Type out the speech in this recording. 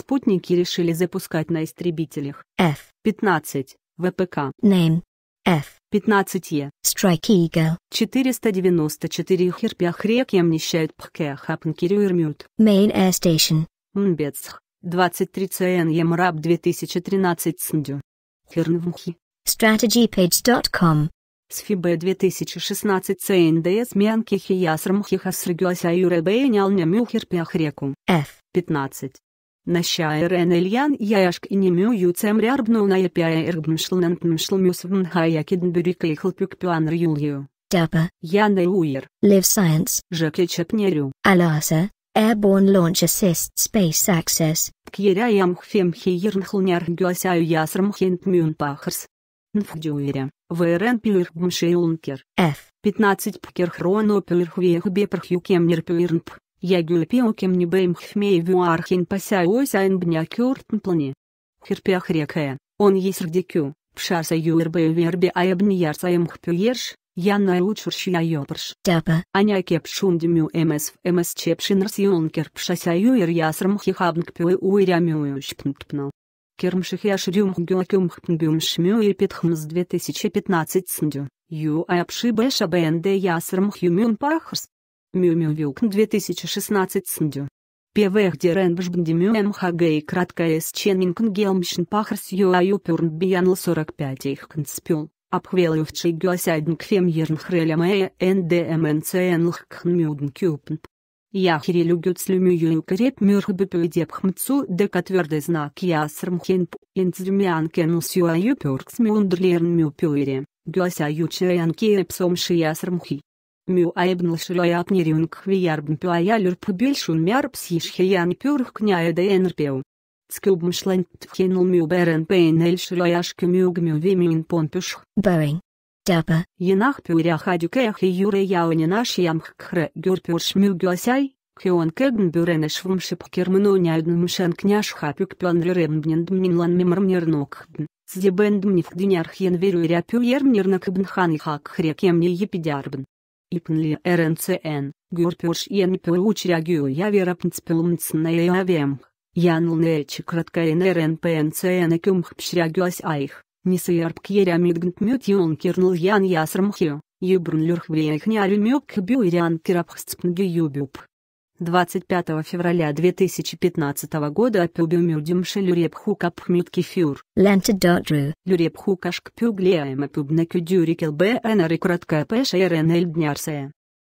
Спутники решили запускать на истребителях F-15 ВПК. Name F-15E. Strike Eagle. 494 херпях рек ямнищают пхкех апнкирюрмют. Main Air Station. Мбецх. 23 ЦН Ямраб 2013 Сндю. Хернвмхи. Strategypage.com. Сфибе 2016 ЦНДС Мянкихи Ясрмхиха Сргюася Юребейнял Нямюхерпях реку. F-15. Nashaeren Eljan Jajask Inimuju Cemriarbnuna Epiaergmschlnantmschlmusvn Hayakidn Buriklihlpukpuanr Julju. Dapper. Jana Uir. Live Science. Жеке Чепнерю. Аласа. Airborne Launch Assist Space Access. Кьеряям хфем хиернхлняр гюасяю ясрм хент мюнпахрс. Нфгдюэре. ВРН пилиргмшеюнкер. F. 15 пкерхронопилирхвех бепрхюкемнер пилирнп. Ягюльпиоким небеймхмеевю архин пасяосяйн плани. Хирпях рекая, он есть есрдикю, пшаса юрбеюверби аябниярсаемхпюерш, эм Янна лучшая ёпрш. Тапа. Аня кепшундмю МС в МС чепшинрс юнкер пшасяю ир ясрм хихабнк пюэ уирямю шпнтпну. Кермших яшрюм гюакюмхпнбюм шмю и петхмс 2015 сндю. Ю апши бэша бэнде ясрм хюмюн пахрс. Мюмювюк 2016 Сндю. Певех дерен бжбндимю МХГ и краткая с ченнингн гелмшн пахрс юаю пюрн биянл 45 их конспюл, обхвел их чигюасядн кфем ерн хреля мэя ндмнцн лхкн мюдн кюпн. Яхири люгют слюмю юкреп мюрхбюпю депхмцу дека твердый знак ясрмхенп инцдюмян кенус юаю пюркс мюндлерн мюпюире, гюася ючеян киепсом шиясрмхи. Мюайбн лшилояп нерюнг виярбн пюаялюр пубильшун мярпсиш хиян пюрх княэда энрпеу. Скюбм шлантхинул мюберен пейнель шлояшки мюгмю вимин понпюш. Боинг. Дяпа. Янах пюрях адюкех и юре яуни наш ямх кхре гюрпюрш мюгюасяй, Хион кэгн бюренеш вымшип кермнуняйдн мшен княж хапюк пюанрюрембнен дмнинлан мимрмнернокхдн. Сдебен дмниф динярхен верю ряпю ермнернак ибн хан хак хрекем не епидярбн. Ипнли РНЦН, Гюрпюш Енпюуч Рягю Яверапнцпелумцна Явемх, Янлнечи Краткаин РНПНЦН Кюмхпш Рягюас Айх, Нисыярб Кьерамидгнт Мютюн Кирнл Ян Ясрамхю, Юбрнлюрхвриехнярю Мюбкбюйрян Кирапхсцпнгюбюб. 25 февраля 2015 года Апюбюмюдимши Люрепхукапхмюткифюр. Лентедотру. Люрепхукашкпюглеема пюбнекюдюрикелбе энары краткая пэшеренэльднярсея.